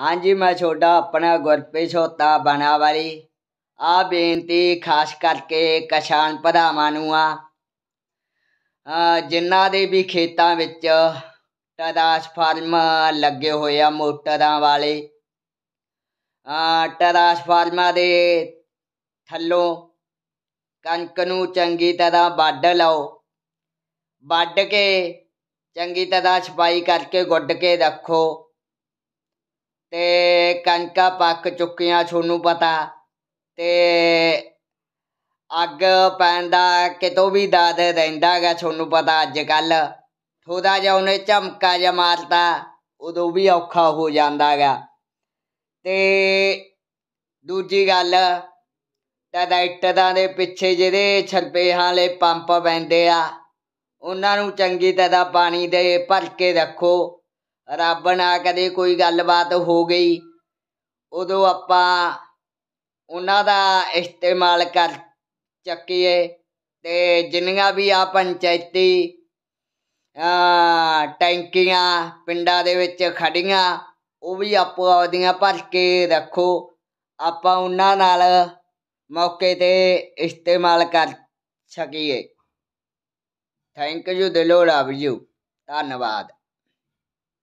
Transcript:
ਹਾਂਜੀ ਮੈਂ ਛੋਡਾ ਆਪਣਾ ਗੁਰਪ੍ਰੀਤ ਹੋਤਾ ਵਾਲੀ ਆ ਬੇਨਤੀ ਖਾਸ ਕਰਕੇ ਕਿਸਾਨ ਭਰਾਵਾਂ ਨੂੰ ਆ ਜਿਨ੍ਹਾਂ ਦੇ ਵੀ ਖੇਤਾਂ ਵਿੱਚ ਟਰਾਸ ਫਾਰਮ ਲੱਗੇ ਹੋਏ ਆ ਮੋਟਰਾਂ ਵਾਲੇ ਆ ਟਰਾਂਸਫਾਰਮਾਂ ਦੇ ਥੱਲੋਂ ਕਣਕ ਨੂੰ ਚੰਗੀ ਤਰ੍ਹਾਂ ਵੱਢ ਲਓ ਵੱਢ ਕੇ ਚੰਗੀ ਤਰ੍ਹਾਂ ਛਪਾਈ ਕਰਕੇ ਗੁੱਡ ਕੇ ਰੱਖੋ ਕਣਕਾਂ ਪੱਕ ਚੁੱਕੀਆਂ ਤੁਹਾਨੂੰ ਪਤਾ ਤੇ ਅੱਗ ਪੈਣ ਦਾ ਕਿਤੋਂ ਵੀ ਦਾਦ ਰਹਿੰਦਾ ਹੈਗਾ ਤੁਹਾਨੂੰ ਪਤਾ ਅੱਜ ਕੱਲ ਥੋੜਾ ਜਿਹਾ ਉਹਨੇ ਝਮਕਾ ਜਿਹਾ ਮਾਰਤਾ ਉਦੋਂ ਵੀ ਔਖਾ ਹੋ ਜਾਂਦਾ ਹੈਗਾ ਤੇ ਦੂਜੀ ਗੱਲ ਇੱਟਾਂ ਦੇ ਪਿੱਛੇ ਜਿਹੜੇ ਛਰਪੇ ਹਾਲੇ ਪੰਪ ਪੈਂਦੇ ਆ ਉਹਨਾਂ ਨੂੰ ਚੰਗੀ ਤਰ੍ਹਾਂ ਪਾਣੀ ਦੇ ਭਰ ਕੇ ਰੱਖੋ ਰੱਬ ਨਾ ਕਦੇ ਕੋਈ ਗੱਲਬਾਤ ਹੋ ਗਈ ਉਦੋਂ ਆਪਾਂ ਉਹਨਾਂ ਦਾ ਇਸਤੇਮਾਲ ਕਰ ਚੱਕੀਏ ਤੇ ਜਿੰਨੀਆਂ ਵੀ ਆ ਪੰਚਾਇਤੀ ਟੈਂਕੀਆਂ ਪਿੰਡਾਂ ਦੇ ਵਿੱਚ ਖੜੀਆਂ ਉਹ ਵੀ ਆਪੋ ਆਪਦੀਆਂ ਭਰ ਕੇ ਰੱਖੋ ਆਪਾਂ ਉਹਨਾਂ ਨਾਲ ਮੌਕੇ 'ਤੇ ਇਸਤੇਮਾਲ ਕਰ ਸਕੀਏ ਥੈਂਕ ਯੂ ਦਿਲੋਂ ਲਵ ਯੂ ਧੰਨਵਾਦ